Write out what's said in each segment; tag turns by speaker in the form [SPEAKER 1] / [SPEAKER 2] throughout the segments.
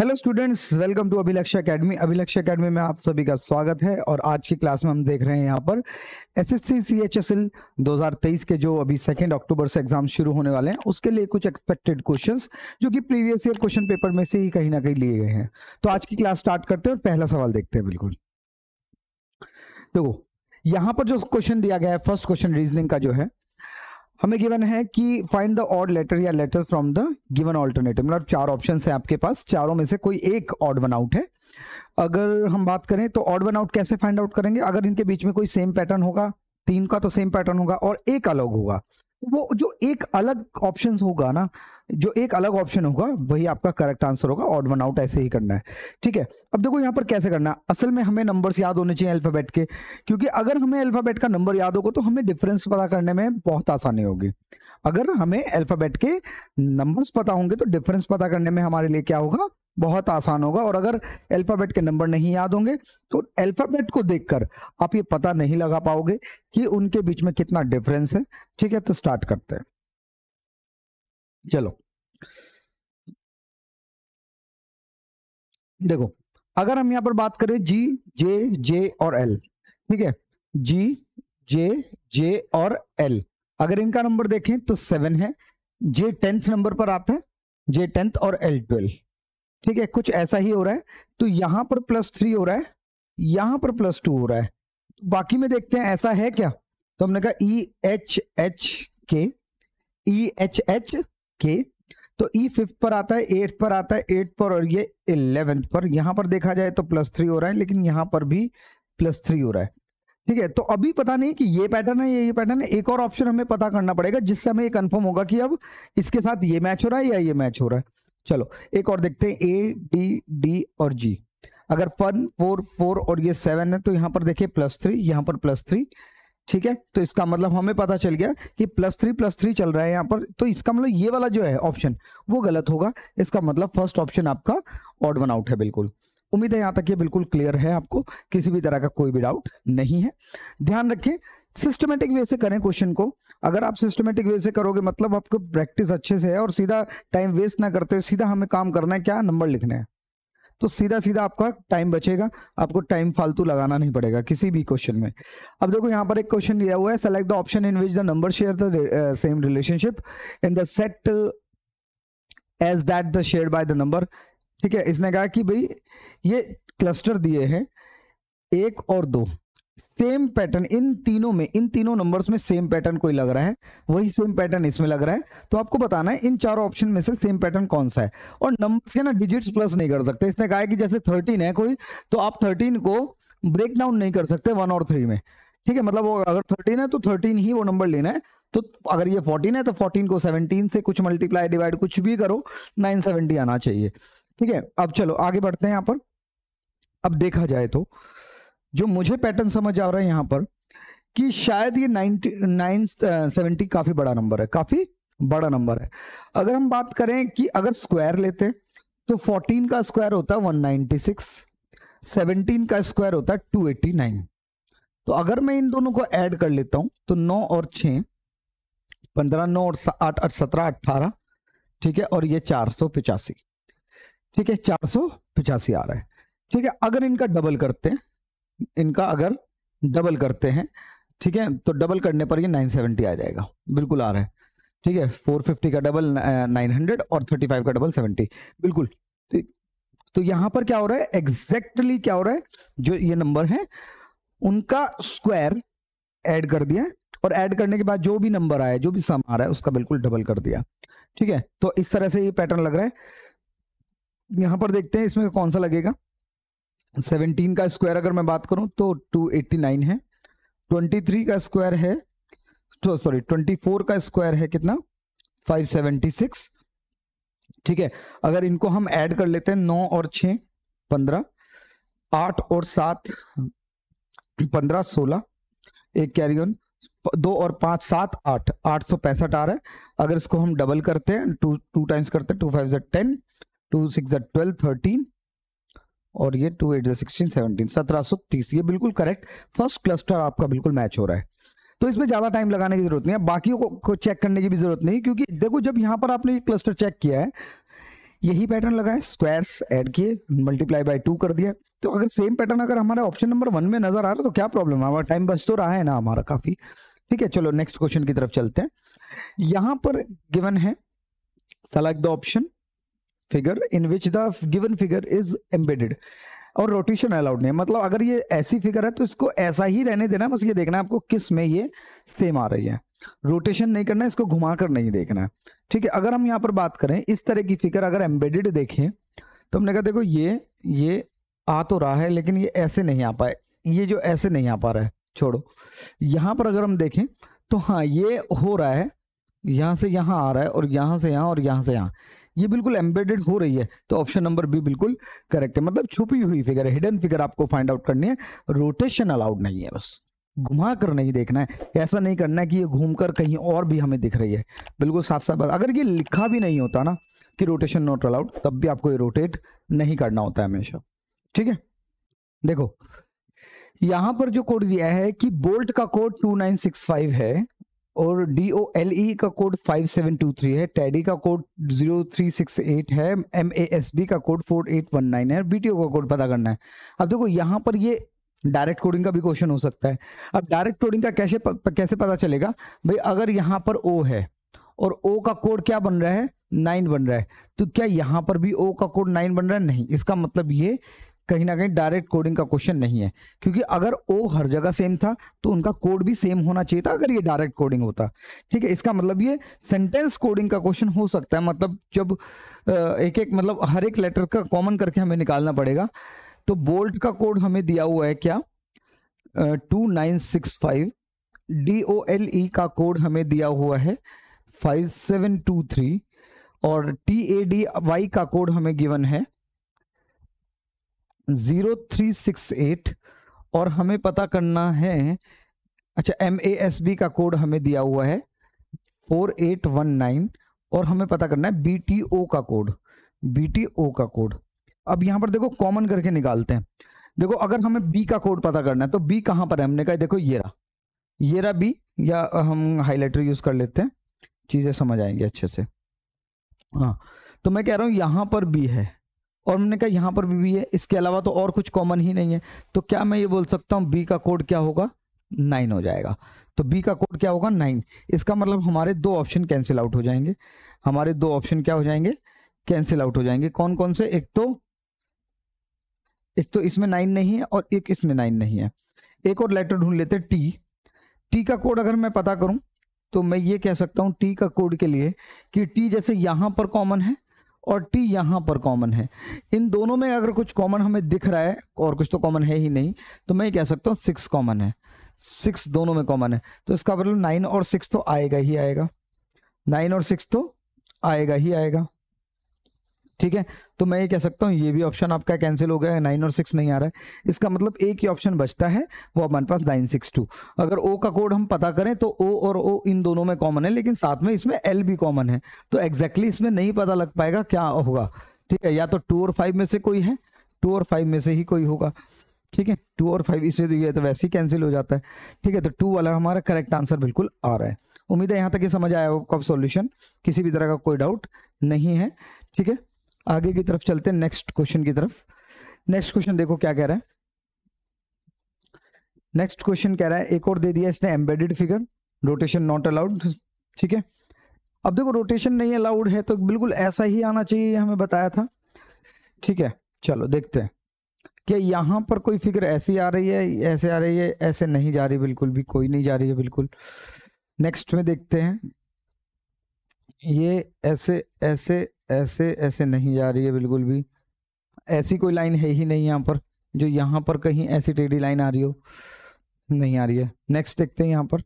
[SPEAKER 1] Hello students welcome to Abhilaksh academy Abhilaksh academy में आप सभी का स्वागत है और आज की क्लास में हम देख रहे हैं यहाँ पर एसएससी सीएचएसएल 2023 के जो अभी सेकेंड अक्टूबर से एग्जाम शुरू होने वाले हैं उसके लिए कुछ एक्सपेक्टेड क्वेश्चंस जो कि प्रीवियस ईयर क्वेश्चन पेपर में से ही कहीं ना कहीं लिए गए हैं तो आज की क्लास स्टार्ट करते हैं और पहला सवाल देखते हैं बिल्कुल देखो यहाँ पर जो क्वेश्चन दिया गया है फर्स्ट क्वेश्चन रीजनिंग का जो है हमें गिवन है कि फाइंड द ऑड लेटर या letter from the given alternative मतलब चार ऑप्शन है आपके पास चारों में से कोई एक ऑड वन आउट है अगर हम बात करें तो ऑड वन आउट कैसे फाइंड आउट करेंगे अगर इनके बीच में कोई सेम पैटर्न होगा तीन का तो सेम पैटर्न होगा और एक अलग होगा वो जो एक अलग ऑप्शन होगा ना जो एक अलग ऑप्शन होगा वही आपका करेक्ट आंसर होगा ऑड वन आउट ऐसे ही करना है ठीक है अब देखो यहाँ पर कैसे करना है असल में हमें नंबर्स याद होने चाहिए अल्फाबेट के क्योंकि अगर हमें अल्फाबेट का नंबर याद होगा तो हमें डिफरेंस पता करने में बहुत आसानी होगी अगर हमें अल्फाबेट के नंबर्स पता होंगे तो डिफरेंस पता करने में हमारे लिए क्या होगा बहुत आसान होगा और अगर अल्फ़ाबेट के नंबर नहीं याद होंगे तो अल्फ़ाबेट को देखकर आप ये पता नहीं लगा पाओगे कि उनके बीच में कितना डिफरेंस है ठीक है तो स्टार्ट करते हैं चलो देखो अगर हम यहां पर बात करें जी जे जे और एल ठीक है जी जे जे और एल अगर इनका नंबर देखें तो सेवन है जे टेंथ नंबर पर आता है जे टेंथ और एल ट्वेल्व ठीक है कुछ ऐसा ही हो रहा है तो यहां पर प्लस थ्री हो रहा है यहां पर प्लस टू हो रहा है बाकी में देखते हैं ऐसा है क्या तो हमने कहा ई एच एच के ई एच एच के तो ई e फिफ्थ पर आता है एट्थ पर आता है एट्थ पर और ये इलेवेंथ पर यहां पर देखा जाए तो प्लस थ्री हो रहा है लेकिन यहां पर भी प्लस थ्री हो रहा है ठीक है तो अभी पता नहीं कि ये पैटर्न है ये ये पैटर्न है एक और ऑप्शन हमें पता करना पड़ेगा जिससे हमें ये कंफर्म होगा कि अब इसके साथ ये मैच हो रहा है या ये मैच हो रहा है चलो एक और देखते हैं ए डी डी और जी अगर फन फोर फोर और ये सेवन है तो यहाँ पर देखिए प्लस थ्री यहाँ पर प्लस थ्री ठीक है तो इसका मतलब हमें पता चल गया कि प्लस थ्री प्लस थ्री चल रहा है यहाँ पर तो इसका मतलब ये वाला जो है ऑप्शन वो गलत होगा इसका मतलब फर्स्ट ऑप्शन आपका ऑड वन आउट है बिल्कुल उम्मीद है यहाँ तक ये बिल्कुल क्लियर है आपको किसी भी तरह का कोई भी डाउट नहीं है ध्यान रखें सिस्टमेटिक वे से करें क्वेश्चन को अगर आप सिस्टमेटिक वे से करोगे मतलब आपको प्रैक्टिस अच्छे से है और सीधा टाइम वेस्ट ना करते हुए सीधा हमें काम करना है क्या नंबर लिखना है तो सीधा सीधा आपका टाइम बचेगा आपको टाइम फालतू लगाना नहीं पड़ेगा किसी भी क्वेश्चन में अब देखो यहाँ पर एक क्वेश्चन दिया हुआ है select the option in which the number share the same relationship in the set as that the share by the number ठीक है इसने कहा कि भाई ये क्लस्टर दिए हैं एक और दो सेम पैटर्न इन तीनों में इन तीनों नंबर्स में सेम पैटर्न कोई लग रहा है वही सेम पैटर्न इसमें लग रहा है तो आपको बताना है इन चारों ऑप्शन में से सेम पैटर्न कौन सा है और नंबर्स के ना डिजिट्स प्लस नहीं कर सकते इसने कहा है कि जैसे थर्टीन है कोई तो आप थर्टीन को ब्रेक डाउन नहीं कर सकते वन और थ्री में ठीक है मतलब वो अगर थर्टीन है तो थर्टीन ही वो नंबर लेना है तो अगर ये फोर्टीन है तो फोर्टीन को सेवनटीन से कुछ मल्टीप्लाई डिवाइड कुछ भी करो नाइन सेवेंटी आना चाहिए ठीक है अब चलो आगे बढ़ते हैं यहाँ पर अब देखा जाए तो जो मुझे पैटर्न समझ आ रहा है यहां पर कि शायद ये नाइन सेवेंटी uh, काफी बड़ा नंबर है काफी बड़ा नंबर है अगर हम बात करें कि अगर स्क्वायर लेते तो 14 का स्क्वायर होता है 196 17 का स्क्वायर होता है 289 तो अगर मैं इन दोनों को ऐड कर लेता हूं तो 9 और 6 15 9 और 8 आठ सत्रह अट्ठारह ठीक है और ये चार सौ पिचासी ठीक है चार सौ पिचासी आ रहा है ठीक है अगर इनका डबल करते हैं इनका अगर डबल करते हैं ठीक है तो डबल करने पर ये 970 आ जाएगा बिल्कुल आ रहा है ठीक है 450 का डबल 900 और 35 का डबल 70 बिल्कुल तो, तो यहां पर क्या हो रहा है एग्जैक्टली क्या हो रहा है जो ये नंबर है उनका स्क्वायर ऐड कर दिया और ऐड करने के बाद जो भी नंबर आया जो भी सम आ रहा है उसका बिल्कुल डबल कर दिया ठीक है तो इस तरह से ये पैटर्न लग रहा है यहां पर देखते हैं इसमें कौन सा लगेगा सेवनटीन का स्क्वायर अगर मैं बात करूं तो टू एट्टी नाइन है ट्वेंटी थ्री का स्क्वायर है तो सॉरी ट्वेंटी फोर का स्क्वायर है कितना फाइव सेवेंटी सिक्स ठीक है अगर इनको हम ऐड कर लेते हैं नौ और छ पंद्रह आठ और सात पंद्रह सोलह एक कैरी ऑन दो और पांच सात आठ आठ सौ पैंसठ आ रहा है अगर इसको हम डबल करते हैं टू टू टाइम्स करते हैं two five Z ten two six Z twelve thirteen और ये टू एट सिक्सटीन सेवनटीन सत्रह सौ तीस ये बिल्कुल करेक्ट फर्स्ट क्लस्टर आपका बिल्कुल मैच हो रहा है तो इसमें ज़्यादा टाइम लगाने की जरूरत नहीं है बाकी को, को चेक करने की भी जरूरत नहीं क्योंकि देखो जब यहां पर आपने ये क्लस्टर चेक किया है यही पैटर्न लगा है स्क्वायर्स ऐड किए मल्टीप्लाई बाय टू कर दिया तो अगर सेम पैटर्न अगर हमारे ऑप्शन नंबर वन में नजर आ रहा है तो क्या प्रॉब्लम है हमारा टाइम बच तो रहा है ना हमारा काफी ठीक है चलो नेक्स्ट क्वेश्चन की तरफ चलते हैं यहां पर गिवन है select the option figure in which the given figure is embedded और रोटेशन अलाउड नहीं है मतलब अगर ये ऐसी फिगर है तो इसको ऐसा ही रहने देना बस ये देखना है आपको किस में ये सेम आ रही है रोटेशन नहीं करना इसको घुमा कर नहीं देखना है ठीक है अगर हम यहाँ पर बात करें इस तरह की फिगर अगर एम्बेडेड देखें तो हमने कहा देखो ये ये आ तो रहा है लेकिन ये ऐसे नहीं आ पाए ये जो ऐसे नहीं आ पा रहा है छोड़ो यहाँ पर अगर हम देखें तो हाँ ये हो रहा है यहाँ से यहाँ आ रहा है और यहाँ से यहाँ और यहाँ से यहाँ ये बिल्कुल एम्बेडेड हो रही है तो ऑप्शन नंबर बी बिल्कुल करेक्ट है मतलब छुपी हुई फिगर है हिडन फिगर आपको फाइंड आउट करनी है रोटेशन अलाउड नहीं है बस घुमा कर नहीं देखना है ऐसा नहीं करना है कि ये घूम कर कहीं और भी हमें दिख रही है बिल्कुल साफ साफ बात अगर ये लिखा भी नहीं होता ना कि रोटेशन नॉट अलाउड तब भी आपको ये रोटेट नहीं करना होता है हमेशा ठीक है देखो यहां पर जो कोड दिया है कि बोल्ट का कोड 2965 है और डी ओ एल ई का कोड 5723 है टैडी का कोड 0368 है एम ए एस बी का कोड 4819 है बी टी ओ का कोड पता करना है अब देखो यहाँ पर ये डायरेक्ट कोडिंग का भी क्वेश्चन हो सकता है अब डायरेक्ट कोडिंग का कैसे प, कैसे पता चलेगा भाई अगर यहाँ पर ओ है और ओ का कोड क्या बन रहा है नाइन बन रहा है तो क्या यहाँ पर भी ओ का कोड नाइन बन रहा है नहीं इसका मतलब ये कहीं ना कहीं डायरेक्ट कोडिंग का क्वेश्चन नहीं है क्योंकि अगर ओ हर जगह सेम था तो उनका कोड भी सेम होना चाहिए था अगर ये डायरेक्ट कोडिंग होता ठीक है इसका मतलब ये सेंटेंस कोडिंग का क्वेश्चन हो सकता है मतलब जब एक एक मतलब हर एक लेटर का कॉमन करके हमें निकालना पड़ेगा तो बोल्ट का कोड हमें दिया हुआ है क्या two nine six five D O L E का कोड हमें दिया हुआ है फाइव सेवन टू थ्री और टी ए डी वाई का कोड हमें गिवन है जीरो थ्री सिक्स एट और हमें पता करना है अच्छा एम ए एस बी का कोड हमें दिया हुआ है फोर एट वन नाइन और हमें पता करना है बी टी ओ का कोड बी टी ओ का कोड अब यहाँ पर देखो कॉमन करके निकालते हैं देखो अगर हमें बी का कोड पता करना है तो बी कहाँ पर है हमने कहा देखो ये रहा ये रहा बी या हम हाईलाइटर यूज कर लेते हैं चीज़ें समझ आएंगी अच्छे से हाँ तो मैं कह रहा हूँ यहाँ पर बी है और हमने कहा यहाँ पर भी बी है इसके अलावा तो और कुछ कॉमन ही नहीं है तो क्या मैं ये बोल सकता हूँ बी का कोड क्या होगा नाइन हो जाएगा तो बी का कोड क्या होगा नाइन इसका मतलब हमारे दो ऑप्शन कैंसिल आउट हो जाएंगे हमारे दो ऑप्शन क्या हो जाएंगे कैंसिल आउट हो जाएंगे कौन कौन से एक तो एक तो इसमें नाइन नहीं है और एक इसमें नाइन नहीं है एक और लेटर ढूंढ लेते टी टी का कोड अगर मैं पता करूं तो मैं ये कह सकता हूं टी का कोड के लिए कि टी जैसे यहां पर कॉमन है और टी यहाँ पर कॉमन है इन दोनों में अगर कुछ कॉमन हमें दिख रहा है और कुछ तो कॉमन है ही नहीं तो मैं कह सकता हूँ सिक्स कॉमन है सिक्स दोनों में कॉमन है तो इसका मतलब नाइन और सिक्स तो आएगा ही आएगा नाइन और सिक्स तो आएगा ही आएगा ठीक है तो मैं ये कह सकता हूँ ये भी ऑप्शन आपका कैंसिल हो गया है नाइन और सिक्स नहीं आ रहा है इसका मतलब एक ही ऑप्शन बचता है वो हमारे पास नाइन सिक्स टू अगर ओ का कोड हम पता करें तो ओ और ओ इन दोनों में कॉमन है लेकिन साथ में इसमें एल भी कॉमन है तो एग्जैक्टली exactly इसमें नहीं पता लग पाएगा क्या होगा ठीक है या तो टू और फाइव में से कोई है टू और फाइव में से ही कोई होगा ठीक है टू और फाइव इससे तो ये तो वैसे ही कैंसिल हो जाता है ठीक है तो टू वाला हमारा करेक्ट आंसर बिल्कुल आ रहा है उम्मीद है यहाँ तक ये समझ आया आपका सॉल्यूशन किसी भी तरह का कोई डाउट नहीं है ठीक है आगे की तरफ चलते हैं नेक्स्ट क्वेश्चन की तरफ नेक्स्ट क्वेश्चन देखो क्या कह रहा है नेक्स्ट क्वेश्चन कह रहा है एक और दे दिया इसने embedded figure rotation not allowed ठीक है अब देखो रोटेशन नहीं अलाउड है तो बिल्कुल ऐसा ही आना चाहिए हमें बताया था ठीक है चलो देखते हैं क्या यहाँ पर कोई फिगर ऐसी आ रही है ऐसे आ रही है ऐसे नहीं जा रही बिल्कुल भी कोई नहीं जा रही है बिल्कुल नेक्स्ट में देखते हैं ये ऐसे ऐसे ऐसे ऐसे नहीं जा रही है बिल्कुल भी ऐसी कोई लाइन है ही नहीं यहाँ पर जो यहाँ पर कहीं ऐसी टेढ़ी लाइन आ रही हो नहीं आ रही है नेक्स्ट देखते हैं यहाँ पर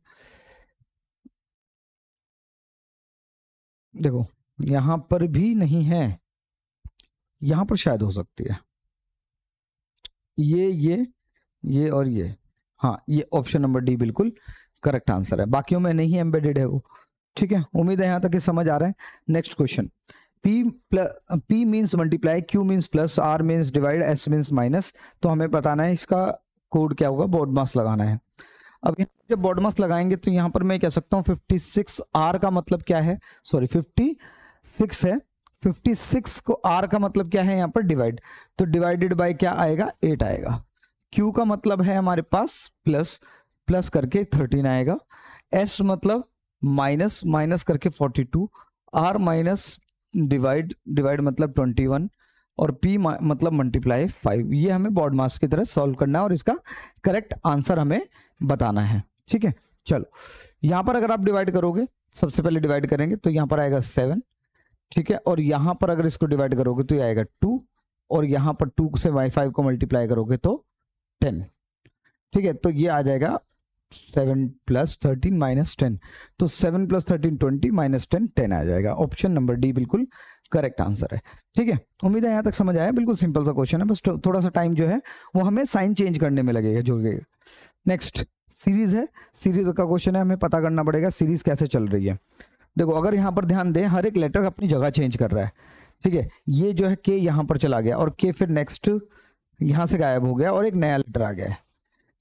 [SPEAKER 1] देखो यहाँ पर भी नहीं है यहाँ पर शायद हो सकती है ये ये ये और ये हाँ ये ऑप्शन नंबर डी बिल्कुल करेक्ट आंसर है बाकियों में नहीं एम्बेडेड है वो ठीक है उम्मीद है यहाँ तक समझ आ रहा है next question P P means multiply Q means plus R means divide S means minus तो हमें बताना है इसका कोड क्या होगा मास लगाना है अब यहाँ जब मास लगाएंगे तो यहाँ पर मैं कह सकता हूँ फिफ्टी सिक्स आर का मतलब क्या है सॉरी फिफ्टी सिक्स है फिफ्टी सिक्स को आर का मतलब क्या है यहाँ पर डिवाइड तो डिवाइडेड बाई क्या आएगा एट आएगा क्यू का मतलब है हमारे पास प्लस प्लस करके थर्टीन आएगा एस मतलब माइनस माइनस करके 42 आर माइनस डिवाइड डिवाइड मतलब 21 और पी मतलब मल्टीप्लाई फाइव ये हमें बॉड मास की तरह सॉल्व करना है और इसका करेक्ट आंसर हमें बताना है ठीक है चलो यहाँ पर अगर आप डिवाइड करोगे सबसे पहले डिवाइड करेंगे तो यहाँ पर आएगा सेवन ठीक है और यहाँ पर अगर इसको डिवाइड करोगे तो ये आएगा टू और यहाँ पर टू से वाई फाइव को मल्टीप्लाई करोगे तो टेन ठीक है तो ये आ जाएगा seven plus thirteen minus ten तो seven plus thirteen twenty minus ten ten आ जाएगा ऑप्शन नंबर डी बिल्कुल करेक्ट आंसर है ठीक है उम्मीद है यहाँ तक समझ आया बिल्कुल सिंपल सा क्वेश्चन है बस थोड़ा सा टाइम जो है वो हमें साइन चेंज करने में लगेगा जो नेक्स्ट सीरीज है सीरीज का क्वेश्चन है हमें पता करना पड़ेगा सीरीज कैसे चल रही है देखो अगर यहाँ पर ध्यान दें हर एक लेटर अपनी जगह चेंज कर रहा है ठीक है ये जो है के यहाँ पर चला गया और के फिर नेक्स्ट यहाँ से गायब हो गया और एक नया लेटर आ गया है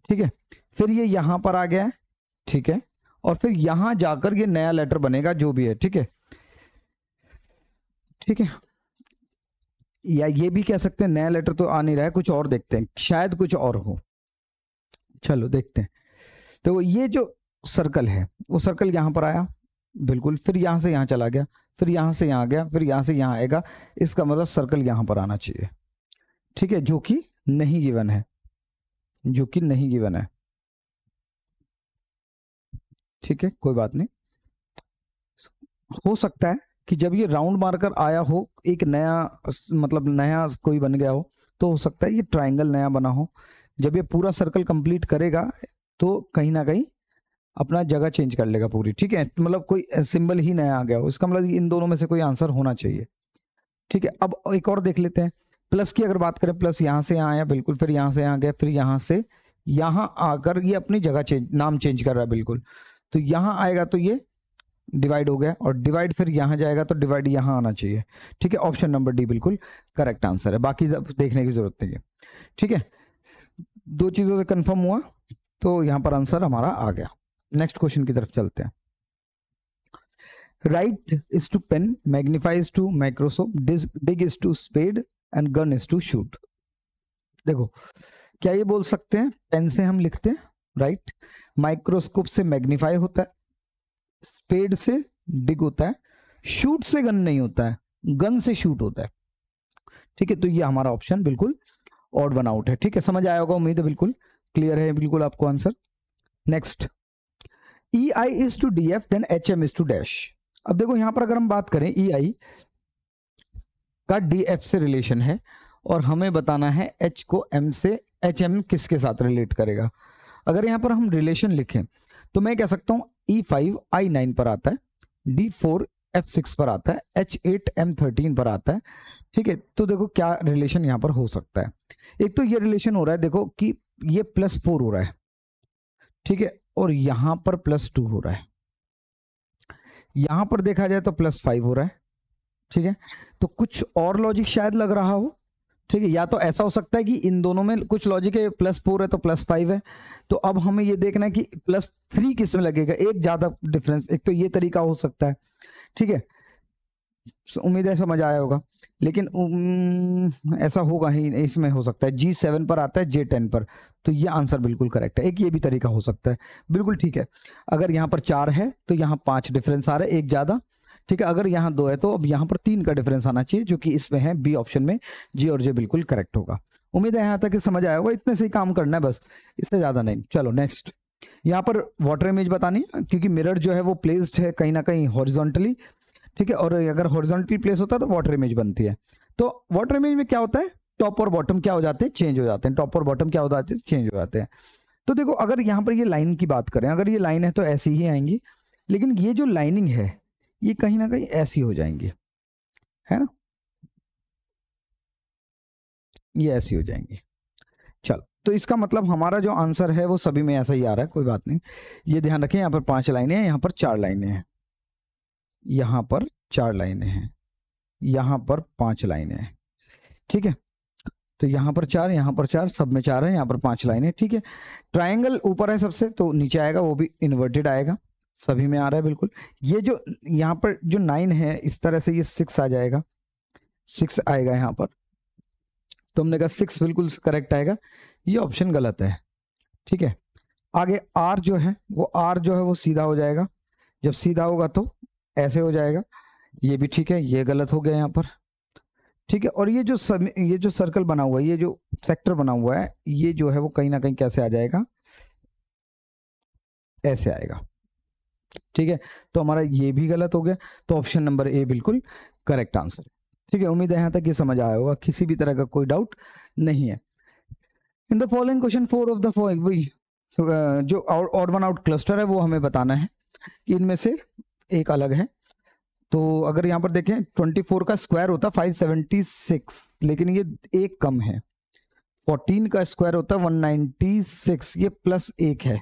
[SPEAKER 1] ठीक है फिर ये यहां पर आ गया है ठीक है और फिर यहां जाकर ये नया लेटर बनेगा जो भी है ठीक है ठीक है या ये भी कह सकते हैं नया लेटर तो आ नहीं रहा है कुछ और देखते हैं शायद कुछ और हो चलो देखते हैं तो ये जो सर्कल है वो सर्कल यहां पर आया बिल्कुल फिर यहां से यहां चला गया फिर यहां से आ गया फिर यहां से यहां आएगा इसका मतलब सर्कल यहां पर आना चाहिए ठीक है जो कि नहीं गिवन है जो कि नहीं गिवन है ठीक है कोई बात नहीं हो सकता है कि जब ये राउंड मार्कर आया हो एक नया मतलब नया कोई बन गया हो तो हो सकता है ये ट्राइंगल नया बना हो जब ये पूरा सर्कल कंप्लीट करेगा तो कहीं ना कहीं अपना जगह चेंज कर लेगा पूरी ठीक है मतलब कोई सिंबल ही नया आ गया हो इसका मतलब इन दोनों में से कोई आंसर होना चाहिए ठीक है अब एक और देख लेते हैं प्लस की अगर बात करें प्लस यहाँ से यहाँ आया बिल्कुल फिर यहाँ से यहाँ गया फिर यहाँ से यहाँ आकर ये अपनी जगह चेंज नाम चेंज कर रहा है बिल्कुल तो यहाँ आएगा तो ये डिवाइड हो गया और डिवाइड फिर यहाँ जाएगा तो डिवाइड यहाँ आना चाहिए ठीक है ऑप्शन नंबर डी बिल्कुल करेक्ट आंसर है बाकी देखने की जरूरत नहीं है ठीक है दो चीज़ों से कंफर्म हुआ तो यहाँ पर आंसर हमारा आ गया नेक्स्ट क्वेश्चन की तरफ चलते हैं write is to pen magnifies to microscope dig is to spade and gun is to shoot देखो क्या ये बोल सकते हैं पेन से हम लिखते हैं राइट right? माइक्रोस्कोप से मैग्नीफाई होता है स्पेड से बिग होता है शूट से गन नहीं होता है गन से शूट होता है ठीक है तो ये हमारा ऑप्शन बिल्कुल ऑड वन आउट है ठीक है समझ आया होगा उम्मीद है बिल्कुल क्लियर है बिल्कुल आपको answer next E I is to D F then H M is to dash अब देखो यहां पर अगर हम बात करें ई e आई का डी एफ से रिलेशन है और हमें बताना है एच को एम से एच एम किसके साथ रिलेट करेगा अगर यहाँ पर हम रिलेशन लिखें तो मैं कह सकता हूँ ई फाइव आई नाइन पर आता है डी फोर एफ सिक्स पर आता है एच एट एम थर्टीन पर आता है ठीक है तो देखो क्या रिलेशन यहाँ पर हो सकता है एक तो ये रिलेशन हो रहा है देखो कि ये प्लस फोर हो रहा है ठीक है और यहाँ पर प्लस टू हो रहा है यहाँ पर देखा जाए तो प्लस फाइव हो रहा है ठीक है तो कुछ और लॉजिक शायद लग रहा हो ठीक है या तो ऐसा हो सकता है कि इन दोनों में कुछ लॉजिक है प्लस फोर है तो प्लस फाइव है तो अब हमें ये देखना है कि प्लस थ्री किस में लगेगा एक ज्यादा डिफरेंस एक तो ये तरीका हो सकता है ठीक है उम्मीद है समझ आया होगा लेकिन ऐसा होगा ही इसमें हो सकता है जी सेवन पर आता है जे टेन पर तो ये आंसर बिल्कुल करेक्ट है एक ये भी तरीका हो सकता है बिल्कुल ठीक है अगर यहाँ पर चार है तो यहाँ पांच डिफरेंस आ रहा है एक ज़्यादा ठीक है अगर यहाँ दो है तो अब यहाँ पर तीन का डिफरेंस आना चाहिए जो कि इसमें है बी ऑप्शन में जी और जे बिल्कुल करेक्ट होगा उम्मीद है यहाँ तक समझ आया होगा इतने से ही काम करना है बस इससे ज़्यादा नहीं चलो नेक्स्ट यहाँ पर वाटर इमेज बतानी है क्योंकि मिरर जो है वो प्लेस्ड है कहीं ना कहीं हॉरिजॉन्टली ठीक है और अगर हॉरिजॉन्टली प्लेस होता है तो वाटर इमेज बनती है तो वाटर इमेज में क्या होता है टॉप और बॉटम क्या हो जाते हैं चेंज हो जाते हैं टॉप और बॉटम क्या हो जाते हैं चेंज हो जाते हैं तो देखो अगर यहाँ पर ये लाइन की बात करें अगर ये लाइन है तो ऐसी ही आएंगी लेकिन ये जो लाइनिंग है ये कहीं ना कहीं ऐसी हो जाएंगे है ना ये ऐसी हो जाएंगी चलो तो इसका मतलब हमारा जो आंसर है वो सभी में ऐसा ही आ रहा है कोई बात नहीं ये ध्यान रखें यहां पर पांच लाइनें हैं यहां पर चार लाइनें हैं यहां पर चार लाइनें हैं यहां पर पांच लाइनें हैं ठीक है तो यहां पर चार यहां पर चार सब में चार है यहां पर पांच लाइनें ठीक है ट्राइंगल ऊपर है सबसे तो नीचे आएगा वो भी इन्वर्टेड आएगा सभी में आ रहा है बिल्कुल ये जो यहाँ पर जो नाइन है इस तरह से ये सिक्स आ जाएगा सिक्स आएगा यहाँ पर तो हमने कहा सिक्स बिल्कुल करेक्ट आएगा ये ऑप्शन गलत है ठीक है आगे आर जो है वो आर जो है वो सीधा हो जाएगा जब सीधा होगा तो ऐसे हो जाएगा ये भी ठीक है ये गलत हो गया यहाँ पर ठीक है और ये जो सम, ये जो सर्कल बना हुआ है ये जो सेक्टर बना हुआ है ये जो है वो कहीं ना कहीं कैसे आ जाएगा ऐसे आएगा ठीक है तो हमारा ये भी गलत हो गया तो ऑप्शन नंबर ए बिल्कुल करेक्ट आंसर ठीक है उम्मीद है यहाँ तक ये समझ आया होगा किसी भी तरह का कोई डाउट नहीं है in the following question four of the following वही जो ऑड वन आउट क्लस्टर है वो हमें बताना है कि इनमें से एक अलग है तो अगर यहाँ पर देखें 24 का स्क्वायर होता 576 लेकिन ये एक कम है 14 का स्क्वायर होता 196 ये प्लस एक है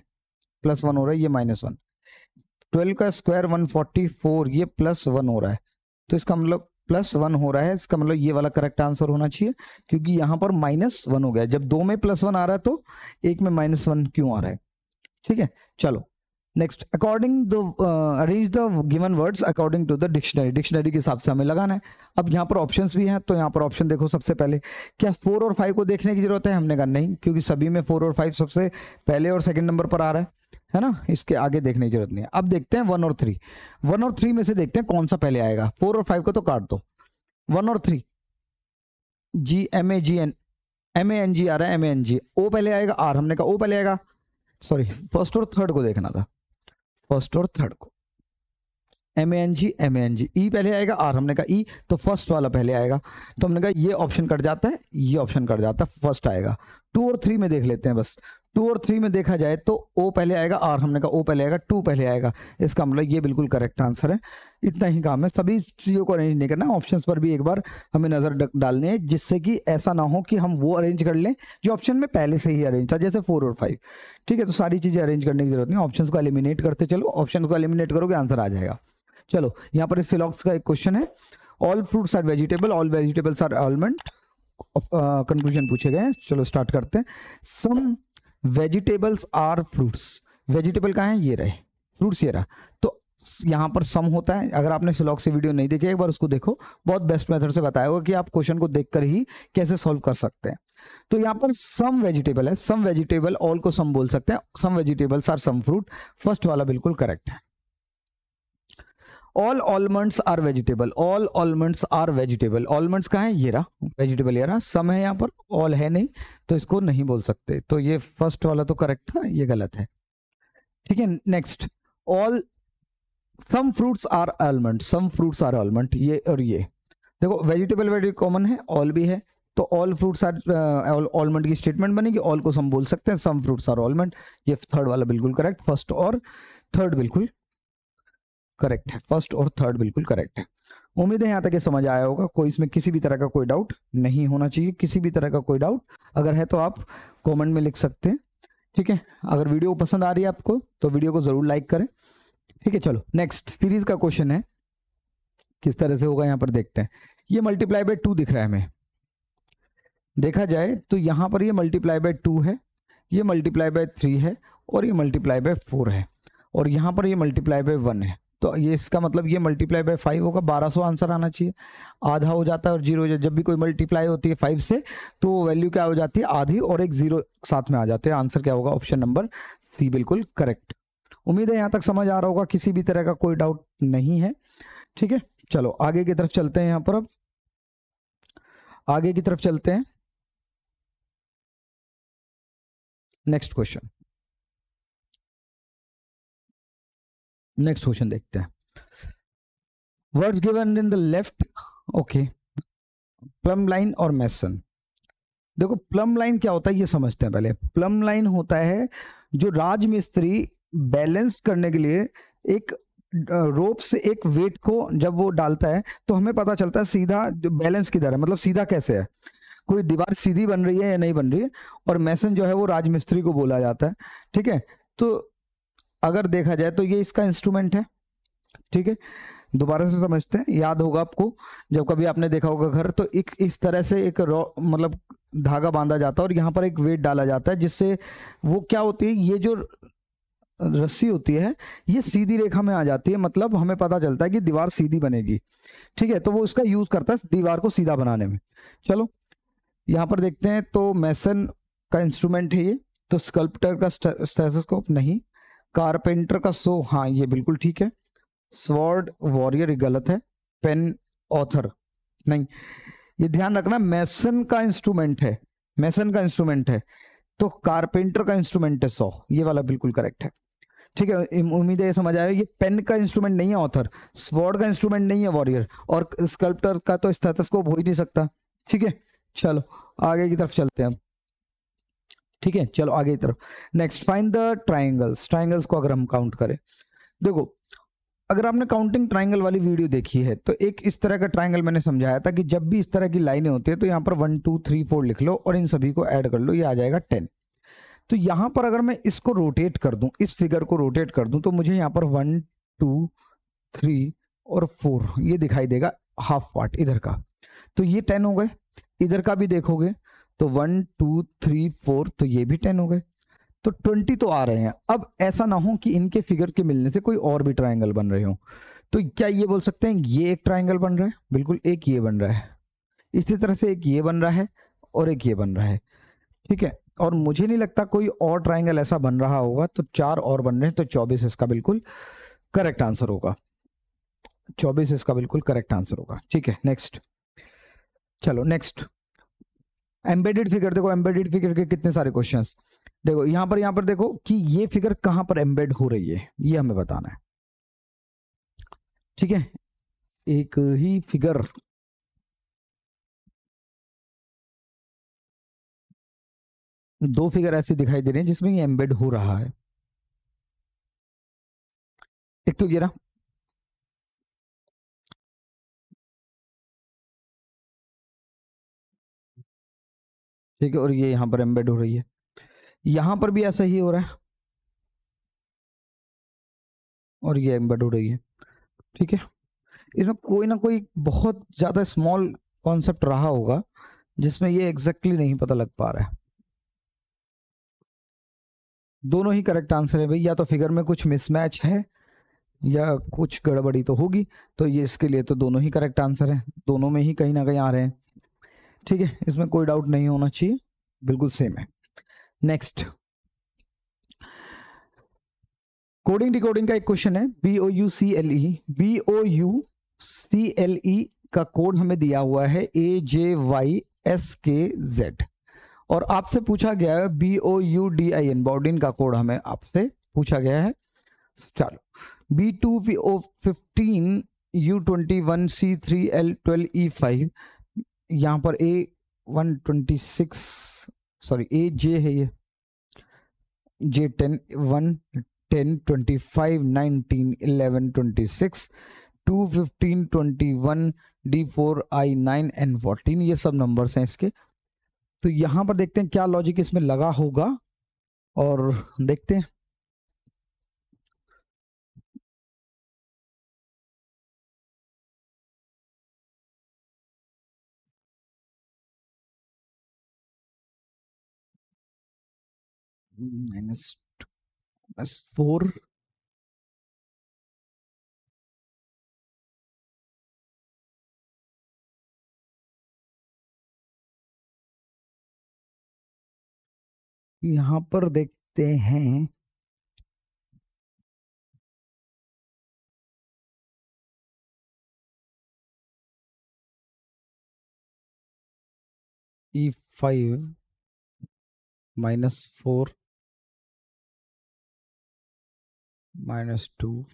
[SPEAKER 1] प्लस वन हो रहा है ये माइनस वन ट्वेल्व का स्क्वायर वन फोर्टी फोर ये प्लस वन हो रहा है तो इसका मतलब प्लस वन हो रहा है इसका मतलब ये वाला करेक्ट आंसर होना चाहिए क्योंकि यहाँ पर माइनस वन हो गया जब दो में प्लस वन आ रहा है तो एक में माइनस वन क्यों आ रहा है ठीक है चलो next according the arrange the given words according to the dictionary dictionary के हिसाब से हमें लगाना है अब यहाँ पर ऑप्शन भी हैं तो यहाँ पर ऑप्शन देखो सबसे पहले क्या फोर और फाइव को देखने की जरूरत है हमने कहा नहीं क्योंकि सभी में फोर और फाइव सबसे पहले और सेकेंड नंबर पर आ रहा है है ना इसके आगे देखने की जरूरत नहीं है अब देखते हैं वन और थ्री वन और थ्री में से देखते हैं कौन सा पहले आएगा फोर और फाइव को तो काट दो वन और three G M A G N M A N G आ रहा है एम ए एन जी ओ पहले आएगा आर हमने कहा ओ पहले आएगा सॉरी फर्स्ट और थर्ड को देखना था फर्स्ट और थर्ड को M N G M N G E पहले आएगा आर हमने कहा ई e, तो फर्स्ट वाला पहले आएगा तो हमने कहा ये ऑप्शन कट जाता है ये ऑप्शन कट जाता है फर्स्ट आएगा टू और थ्री में देख लेते हैं बस टू और थ्री में देखा जाए तो ओ पहले आएगा आर हमने कहा ओ पहले आएगा टू पहले आएगा इसका मतलब ये बिल्कुल करेक्ट आंसर है इतना ही काम है सभी चीज़ों को अरेंज नहीं करना ऑप्शंस पर भी एक बार हमें नज़र डालनी है जिससे कि ऐसा ना हो कि हम वो अरेंज कर लें जो ऑप्शन में पहले से ही अरेंज था जैसे फोर और फाइव ठीक है तो सारी चीज़ें अरेंज करने की जरूरत नहीं ऑप्शन को एलिमिनेट करते चलो ऑप्शन को एलिमिनेट करोगे आंसर आ जाएगा चलो यहाँ पर सिलॉक्स का एक क्वेश्चन है all fruits are vegetable all vegetables are almond conclusion पूछे गए चलो स्टार्ट करते हैं some vegetables are fruits vegetable कहाँ है ये रहे फ्रूट्स ये रहा तो यहाँ पर सम होता है अगर आपने स्लॉग से वीडियो नहीं देखी एक बार उसको देखो बहुत बेस्ट मेथड से बताया होगा कि आप क्वेश्चन को देखकर ही कैसे सॉल्व कर सकते हैं तो यहाँ पर सम वेजिटेबल है सम वेजिटेबल ऑल को सम बोल सकते हैं some vegetables are some fruit first वाला बिल्कुल करेक्ट है all almonds are vegetable all almonds are vegetable almonds कहाँ है ये रहा वेजिटेबल ये रहा सम है यहाँ पर ऑल है नहीं तो इसको नहीं बोल सकते तो ये फर्स्ट वाला तो करेक्ट था ये गलत है ठीक है next all some fruits are almond some fruits are almond ये और ये देखो वेजिटेबल वेरी कॉमन है ऑल भी है तो ऑल फ्रूट्स आर ऑलमंड की स्टेटमेंट बनेगी ऑल को सम बोल सकते हैं सम फ्रूट्स आर ऑलमंड ये थर्ड वाला बिल्कुल करेक्ट फर्स्ट और थर्ड बिल्कुल करेक्ट है फर्स्ट और थर्ड बिल्कुल करेक्ट है उम्मीद है यहाँ तक समझ आया होगा कोई इसमें किसी भी तरह का कोई डाउट नहीं होना चाहिए किसी भी तरह का कोई डाउट अगर है तो आप कॉमेंट में लिख सकते हैं ठीक है अगर वीडियो पसंद आ रही है आपको तो वीडियो को ज़रूर लाइक करें ठीक है चलो नेक्स्ट सीरीज का क्वेश्चन है किस तरह से होगा यहाँ पर देखते हैं ये मल्टीप्लाई बाय टू दिख रहा है हमें देखा जाए तो यहाँ पर ये मल्टीप्लाई बाय टू है ये मल्टीप्लाई बाय थ्री है और ये मल्टीप्लाई बाय फोर है और यहाँ पर ये मल्टीप्लाई बाय वन है तो ये इसका मतलब ये मल्टीप्लाई बाय फाइव होगा बारह सौ आंसर आना चाहिए आधा हो जाता है और जीरो जब भी कोई मल्टीप्लाई होती है फाइव से तो वैल्यू क्या हो जाती है आधी और एक जीरो साथ में आ जाते हैं आंसर क्या होगा ऑप्शन नंबर सी बिल्कुल करेक्ट उम्मीद है यहाँ तक समझ आ रहा होगा किसी भी तरह का कोई डाउट नहीं है ठीक है चलो आगे की तरफ चलते हैं यहाँ पर अब आगे की तरफ चलते हैं नेक्स्ट क्वेश्चन नेक्स्ट क्वेश्चन देखते हैं words given in the left okay plum line और मैसन देखो प्लम लाइन क्या होता है ये समझते हैं पहले प्लम लाइन होता है जो राजमिस्त्री बैलेंस करने के लिए एक रोप से एक वेट को जब वो डालता है तो हमें पता चलता है सीधा बैलेंस किधर है मतलब सीधा कैसे है कोई दीवार सीधी बन रही है या नहीं बन रही है और मैसन जो है वो राजमिस्त्री को बोला जाता है ठीक है तो अगर देखा जाए तो ये इसका इंस्ट्रूमेंट है ठीक है दोबारा से समझते हैं याद होगा आपको जब कभी आपने देखा होगा घर तो एक इस तरह से एक रॉ मतलब धागा बांधा जाता है और यहाँ पर एक वेट डाला जाता है जिससे वो क्या होती है ये जो रस्सी होती है ये सीधी रेखा में आ जाती है मतलब हमें पता चलता है कि दीवार सीधी बनेगी ठीक है तो वो उसका यूज करता है दीवार को सीधा बनाने में चलो यहाँ पर देखते हैं तो मैसन का इंस्ट्रूमेंट है ये तो स्कल्प्टर का स्टेसोस्कोप नहीं कारपेंटर का सो हाँ ये बिल्कुल ठीक है स्वॉर्ड वॉरियर गलत है पेन ऑथर नहीं ये ध्यान रखना मैसन का इंस्ट्रूमेंट है मैसन का इंस्ट्रूमेंट है तो कारपेंटर का इंस्ट्रूमेंट है सो ये वाला बिल्कुल करेक्ट है ठीक है उम्मीद है ये समझ आया ये पेन का इंस्ट्रूमेंट नहीं है ऑथर स्वॉर्ड का इंस्ट्रूमेंट नहीं है वॉरियर और स्कल्प्टर का तो स्थेथोस्कोप हो ही नहीं सकता ठीक है चलो आगे की तरफ चलते हैं ठीक है चलो आगे की तरफ next find the triangles triangles को अगर हम काउंट करें देखो अगर आपने काउंटिंग ट्राइंगल वाली वीडियो देखी है तो एक इस तरह का ट्राइंगल मैंने समझाया था कि जब भी इस तरह की लाइनें होती है तो यहाँ पर वन टू थ्री फोर लिख लो और इन सभी को ऐड कर लो ये आ जाएगा टेन तो यहाँ पर अगर मैं इसको रोटेट कर दूँ इस फिगर को रोटेट कर दूँ तो मुझे यहाँ पर वन टू थ्री और फोर ये दिखाई देगा हाफ पार्ट इधर का तो ये टेन हो गए इधर का भी देखोगे तो वन टू थ्री फोर तो ये भी टेन हो गए तो ट्वेंटी तो आ रहे हैं अब ऐसा ना हो कि इनके फिगर के मिलने से कोई और भी ट्राइंगल बन रहे हो तो क्या ये बोल सकते हैं ये एक ट्राइंगल बन रहा है बिल्कुल एक ये बन रहा है इसी तरह से एक ये बन रहा है और एक ये बन रहा है ठीक है और मुझे नहीं लगता कोई और ट्राइंगल ऐसा बन रहा होगा तो चार और बन रहे हैं तो चौबीस इसका बिल्कुल करेक्ट आंसर होगा चौबीस इसका बिल्कुल करेक्ट आंसर होगा ठीक है नेक्स्ट चलो नेक्स्ट एम्बेडेड फिगर देखो एम्बेडेड फिगर के कितने सारे क्वेश्चन देखो यहां पर यहां पर देखो कि ये फिगर कहां पर एम्बेड हो रही है ये हमें बताना है ठीक है एक ही
[SPEAKER 2] फिगर दो फिगर ऐसे दिखाई दे रहे हैं जिसमें ये एम्बेड हो रहा है एक तो ये रहा ठीक है और ये
[SPEAKER 1] यहाँ पर एम्बेड हो रही है यहाँ पर भी ऐसा ही हो रहा है और ये एम्बेड हो रही है ठीक है इसमें कोई ना कोई बहुत ज़्यादा स्मॉल कॉन्सेप्ट रहा होगा जिसमें ये एग्जैक्टली exactly नहीं पता लग पा रहा है दोनों ही करेक्ट आंसर है भाई या तो फिगर में कुछ मिसमैच है या कुछ गड़बड़ी तो होगी तो ये इसके लिए तो दोनों ही करेक्ट आंसर है दोनों में ही कहीं ना कहीं आ रहे हैं ठीक है इसमें कोई डाउट नहीं होना चाहिए बिल्कुल सेम है नेक्स्ट कोडिंग डिकोडिंग का एक क्वेश्चन है B O U C L E B O U C L E का कोड हमें दिया हुआ है A J Y S K Z और आपसे पूछा गया है B O U D I N boudin का कोड हमें आपसे पूछा गया है चलो B two P O fifteen U twenty one C three L twelve E five यहाँ पर A one twenty six sorry ए जे है ये J ten one ten twenty five nineteen eleven twenty six two fifteen twenty one D four I nine N fourteen ये सब numbers हैं इसके तो यहाँ पर देखते हैं क्या लॉजिक इसमें लगा होगा और देखते हैं
[SPEAKER 2] माइनस प्लस फोर यहां पर देखते हैं E five minus four
[SPEAKER 1] minus two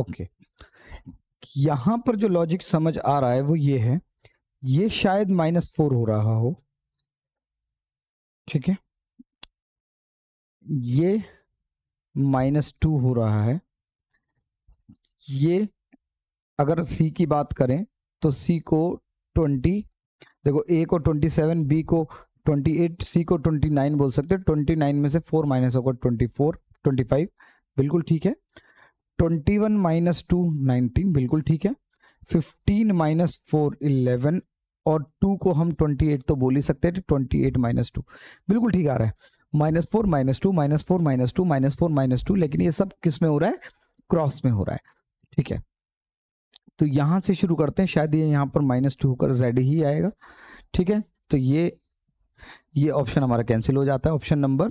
[SPEAKER 1] okay यहां पर जो लॉजिक समझ आ रहा है वो ये है ये शायद माइनस फोर हो रहा हो ठीक है ये माइनस टू हो रहा है ये अगर सी की बात करें तो सी को ट्वेंटी देखो ए को ट्वेंटी सेवन बी को ट्वेंटी एट सी को ट्वेंटी नाइन बोल सकते हैं ट्वेंटी नाइन में से फोर माइनस होगा ट्वेंटी फोर ट्वेंटी फाइव बिल्कुल ठीक है twenty one minus two nineteen बिल्कुल ठीक है फिफ्टीन माइनस फोर इलेवन और टू को हम ट्वेंटी एट तो बोल ही सकते हैं ट्वेंटी एट माइनस टू बिल्कुल ठीक आ रहा है minus four minus two minus four minus two minus four minus two लेकिन ये सब किस में हो रहा है क्रॉस में हो रहा है ठीक है तो यहां से शुरू करते हैं शायद ये यहां पर माइनस टू होकर जेड ही आएगा ठीक है तो ये ये ऑप्शन हमारा कैंसिल हो जाता है ऑप्शन नंबर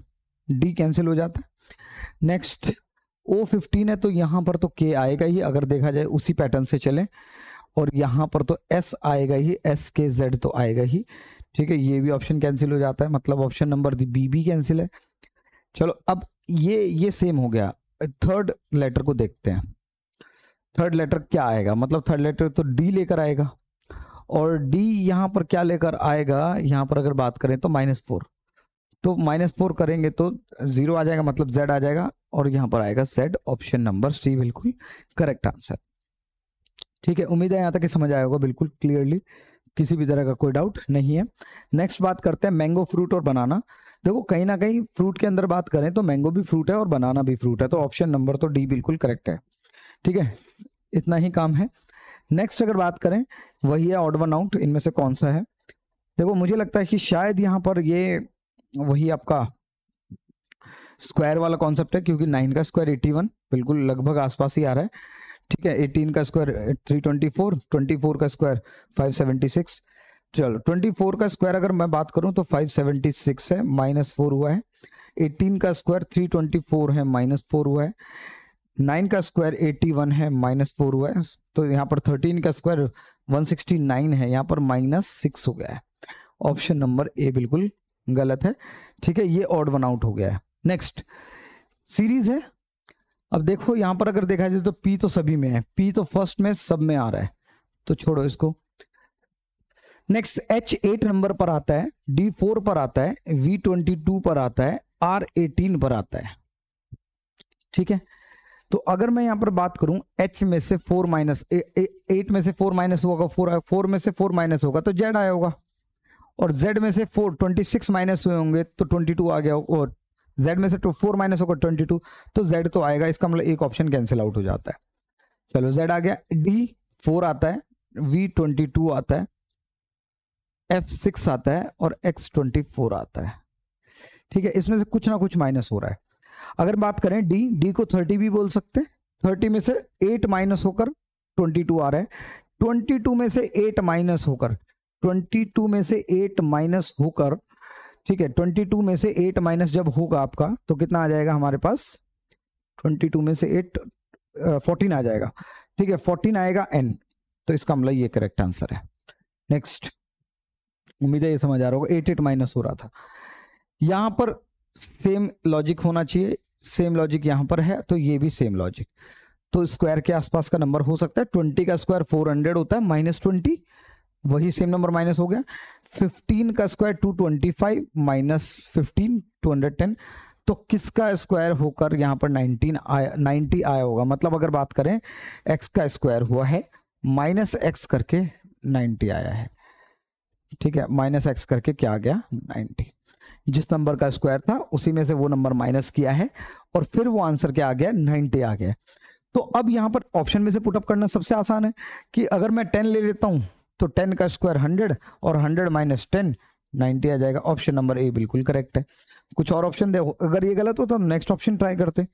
[SPEAKER 1] डी कैंसिल हो जाता है नेक्स्ट ओ फिफ्टीन है तो यहाँ पर तो के आएगा ही अगर देखा जाए उसी पैटर्न से चले और यहाँ पर तो एस आएगा ही एस के जेड तो आएगा ही ठीक है ये भी ऑप्शन कैंसिल हो जाता है मतलब ऑप्शन नंबर बी भी कैंसिल है चलो अब ये ये सेम हो गया थर्ड लेटर को देखते हैं थर्ड लेटर क्या आएगा मतलब थर्ड लेटर तो डी लेकर आएगा और डी यहाँ पर क्या लेकर आएगा यहाँ पर अगर बात करें तो माइनस फोर तो माइनस फोर करेंगे तो जीरो आ जाएगा मतलब जेड आ जाएगा और यहाँ पर आएगा Z ऑप्शन नंबर सी बिल्कुल करेक्ट आंसर ठीक है उम्मीद है यहाँ तक समझ आया होगा बिल्कुल क्लियरली किसी भी तरह का कोई डाउट नहीं है नेक्स्ट बात करते हैं मैंगो फ्रूट और बनाना देखो कहीं ना कहीं फ्रूट के अंदर बात करें तो मैंगो भी फ्रूट है और बनाना भी फ्रूट है तो ऑप्शन नंबर तो डी बिल्कुल करेक्ट है ठीक है इतना ही काम है नेक्स्ट अगर बात करें वही है ऑड वन आउट इनमें से कौन सा है देखो मुझे लगता है कि शायद यहाँ पर ये वही आपका स्क्वायर वाला कॉन्सेप्ट है क्योंकि नाइन का स्क्वायर एटी वन बिल्कुल लगभग आसपास ही आ रहा है ठीक है एटीन का square three twenty four twenty four का स्क्वायर फाइव सेवेंटी सिक्स चलो ट्वेंटी फोर का स्क्वायर अगर मैं बात करूं तो फाइव सेवेंटी सिक्स है माइनस फोर हुआ है एटीन का स्क्वायर थ्री ट्वेंटी फोर है माइनस फोर हुआ है नाइन का स्क्वायर एट्टी वन है माइनस फोर हुआ है तो यहाँ पर थर्टीन का स्क्वायर वन सिक्सटी नाइन है यहाँ पर माइनस सिक्स हो गया है ऑप्शन नंबर ए बिल्कुल गलत है ठीक है ये ऑड वन आउट हो गया है नेक्स्ट सीरीज है अब देखो यहाँ पर अगर देखा जाए तो पी तो सभी में है पी तो फर्स्ट में सब में आ रहा है तो छोड़ो इसको नेक्स्ट एच एट नंबर पर आता है डी फोर पर आता है वी ट्वेंटी टू पर आता है आर एटीन पर आता है ठीक है तो अगर मैं यहां पर बात करूं एच में से फोर माइनस एट में से फोर माइनस होगा फोर फोर में से फोर माइनस होगा तो जेड आया होगा और जेड में से फोर ट्वेंटी सिक्स माइनस हुए होंगे तो ट्वेंटी टू आ गया और जेड में से फोर माइनस होगा ट्वेंटी टू तो जेड तो आएगा इसका मतलब एक ऑप्शन कैंसिल आउट हो जाता है चलो जेड आ गया डी फोर आता है वी ट्वेंटी टू आता है एफ सिक्स आता है और एक्स ट्वेंटी फोर आता है ठीक है इसमें से कुछ ना कुछ माइनस हो रहा है अगर बात करें डी डी को थर्टी भी बोल सकते हैं थर्टी में से एट माइनस होकर ट्वेंटी टू आ रहा है ट्वेंटी टू में से एट माइनस होकर ट्वेंटी टू में से एट माइनस होकर ठीक है ट्वेंटी टू में से एट माइनस जब होगा आपका तो कितना आ जाएगा हमारे पास ट्वेंटी टू में से एट फोर्टीन आ जाएगा ठीक है फोर्टीन आएगा एन तो इसका मतलब ये करेक्ट आंसर है नेक्स्ट उम्मीद है ये समझ आ रहा होगा एट एट माइनस हो रहा था यहां पर सेम लॉजिक होना चाहिए सेम लॉजिक यहां पर है तो ये भी सेम लॉजिक तो स्क्वायर के आसपास का नंबर हो सकता है ट्वेंटी का स्क्वायर फोर हंड्रेड होता है माइनस ट्वेंटी वही सेम नंबर माइनस हो गया फिफ्टीन का square two twenty five minus fifteen two hundred ten तो किसका स्क्वायर होकर यहाँ पर नाइनटीन आया नाइन्टी आया होगा मतलब अगर बात करें एक्स का स्क्वायर हुआ है माइनस एक्स करके नाइन्टी आया है ठीक है माइनस एक्स करके क्या आ गया नाइन्टी जिस नंबर का स्क्वायर था उसी में से वो नंबर माइनस किया है और फिर वो आंसर क्या आ गया नाइनटी आ गया तो अब यहाँ पर ऑप्शन में से पुटअप करना सबसे आसान है कि अगर मैं टेन ले लेता हूँ तो टेन का स्क्वायर हंड्रेड और हंड्रेड माइनस टेन नाइनटी आ जाएगा ऑप्शन नंबर ए बिल्कुल करेक्ट है कुछ और ऑप्शन दे अगर ये गलत होता तो नेक्स्ट ऑप्शन ट्राई करते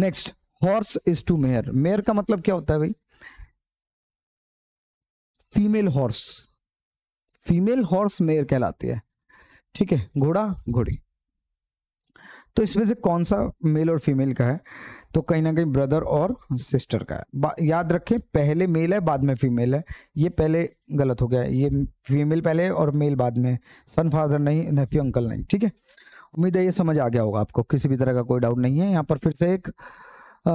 [SPEAKER 1] next horse is to mare mare का मतलब क्या होता है भाई female horse female horse mare कहलाती है ठीक है घोड़ा घोड़ी तो इसमें से कौन सा मेल और फीमेल का है तो कहीं ना कहीं ब्रदर और सिस्टर का है याद रखें पहले मेल है बाद में फीमेल है ये पहले गलत हो गया है ये फीमेल पहले और मेल बाद में सन फादर नहीं नेफ्यू अंकल नहीं ठीक है उम्मीद है ये समझ आ गया होगा आपको किसी भी तरह का कोई डाउट नहीं है यहाँ पर फिर से एक आ,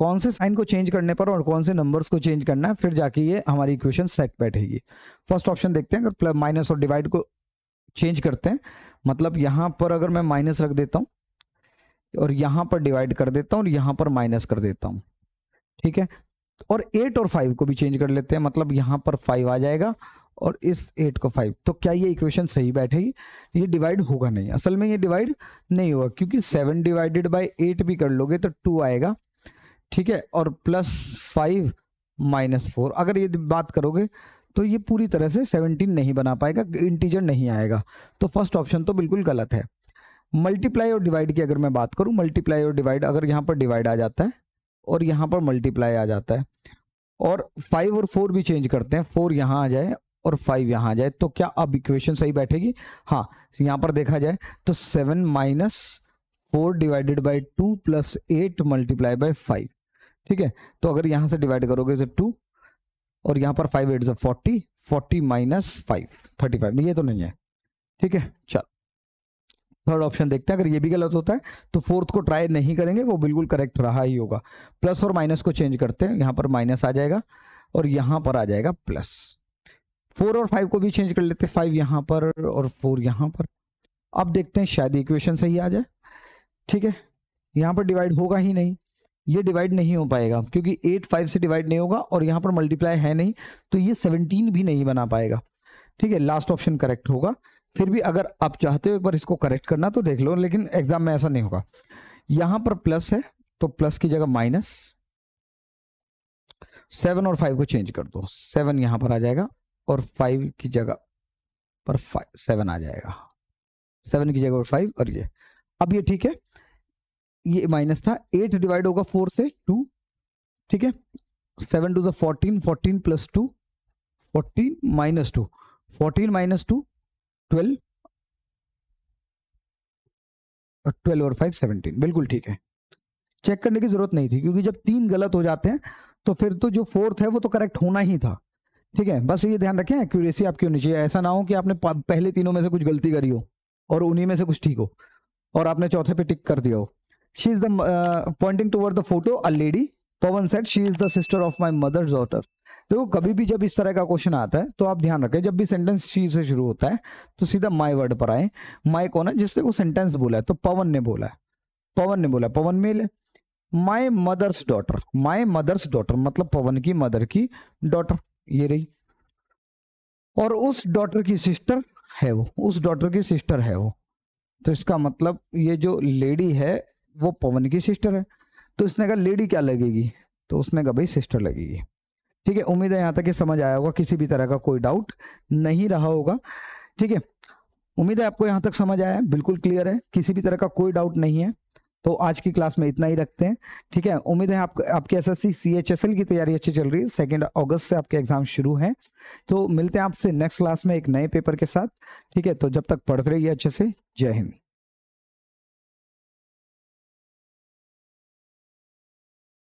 [SPEAKER 1] कौन से साइन को चेंज करने पर और कौन से नंबर्स को चेंज करना है फिर जाके ये हमारी इक्वेशन सेट बैठेगी फर्स्ट ऑप्शन देखते हैं अगर माइनस और डिवाइड को चेंज करते हैं मतलब यहाँ पर अगर मैं माइनस रख देता हूँ और यहाँ पर डिवाइड कर देता हूँ और यहाँ पर माइनस कर देता हूँ ठीक है और एट और फाइव को भी चेंज कर लेते हैं मतलब यहाँ पर फाइव आ जाएगा और इस एट को फाइव तो क्या ये इक्वेशन सही बैठेगी ये डिवाइड होगा नहीं असल में ये डिवाइड नहीं होगा क्योंकि सेवन डिवाइडेड बाई एट भी कर लोगे तो टू आएगा ठीक है और प्लस फाइव माइनस फोर अगर ये बात करोगे तो ये पूरी तरह से सेवनटीन नहीं बना पाएगा इंटीजर नहीं आएगा तो फर्स्ट ऑप्शन तो बिल्कुल गलत है मल्टीप्लाई और डिवाइड की अगर मैं बात करूँ मल्टीप्लाई और डिवाइड अगर यहाँ पर डिवाइड आ जाता है और यहाँ पर मल्टीप्लाई आ जाता है और फाइव और फोर भी चेंज करते हैं फोर यहाँ आ जाए और फाइव यहाँ आ जाए तो क्या अब इक्वेशन सही बैठेगी हाँ यहाँ पर देखा जाए तो seven minus four divided by two plus eight multiply by five ठीक है तो अगर यहाँ से डिवाइड करोगे तो टू और यहां पर फाइव एट जो forty forty minus five thirty five ये तो नहीं है ठीक है चल थर्ड ऑप्शन देखते हैं अगर ये भी गलत होता है तो फोर्थ को ट्राई नहीं करेंगे वो बिल्कुल करेक्ट रहा ही होगा प्लस और माइनस को चेंज करते हैं यहां पर माइनस आ जाएगा और यहां पर आ जाएगा प्लस फोर और फाइव को भी चेंज कर लेते हैं फाइव यहां पर और फोर यहां पर अब देखते हैं शायद इक्वेशन सही आ जाए ठीक है यहां पर डिवाइड होगा ही नहीं ये डिवाइड नहीं हो पाएगा क्योंकि एट फाइव से डिवाइड नहीं होगा और यहाँ पर मल्टीप्लाई है नहीं तो ये सेवनटीन भी नहीं बना पाएगा ठीक है लास्ट ऑप्शन करेक्ट होगा फिर भी अगर आप चाहते हो एक बार इसको करेक्ट करना तो देख लो लेकिन एग्जाम में ऐसा नहीं होगा यहाँ पर प्लस है तो प्लस की जगह माइनस सेवन और फाइव को चेंज कर दो सेवन यहाँ पर आ जाएगा और फाइव की जगह पर फाइव सेवन आ जाएगा सेवन की जगह पर फाइव और ये अब ये ठीक है ये माइनस था एट डिवाइड होगा फोर से टू ठीक है सेवन टू दिन fourteen plus two fourteen minus two fourteen minus two twelve twelve और फाइव सेवनटीन बिल्कुल ठीक है चेक करने की जरूरत नहीं थी क्योंकि जब तीन गलत हो जाते हैं तो फिर तो जो फोर्थ है वो तो करेक्ट होना ही था ठीक है बस ये ध्यान रखें एक्यूरेसी आपकी होनी चाहिए ऐसा ना हो कि आपने पहले तीनों में से कुछ गलती करी हो और उन्हीं में से कुछ ठीक हो और आपने चौथे पे टिक कर दिया हो she is the uh, pointing toward the photo a lady Pawan said she is the sister of my mother daughter देखो कभी भी जब इस तरह का क्वेश्चन आता है तो आप ध्यान रखें जब भी सेंटेंस शी से शुरू होता है तो सीधा माई वर्ड पर आए माई कौन है जिससे वो सेंटेंस बोला है तो पवन ने बोला है पवन ने बोला पवन मेल है my mother's daughter my mother's daughter मतलब पवन की मदर की डॉटर ये रही और उस डॉटर की सिस्टर है वो उस डॉटर की सिस्टर है वो तो इसका मतलब ये जो लेडी है वो पवन की सिस्टर है तो उसने कहा लेडी क्या लगेगी तो उसने कहा भाई सिस्टर लगेगी ठीक है उम्मीद है यहाँ तक कि समझ आया होगा किसी भी तरह का कोई डाउट नहीं रहा होगा ठीक है उम्मीद है आपको यहाँ तक समझ आया है बिल्कुल क्लियर है किसी भी तरह का कोई डाउट नहीं है तो आज की क्लास में इतना ही रखते हैं ठीक है उम्मीद है आप आपकी एस एस सी की तैयारी अच्छी चल रही है सेकेंड अगस्त से आपके एग्जाम शुरू हैं तो मिलते हैं आपसे नेक्स्ट क्लास में एक नए पेपर के साथ ठीक है तो जब तक पढ़ते रहिए अच्छे से जय हिंद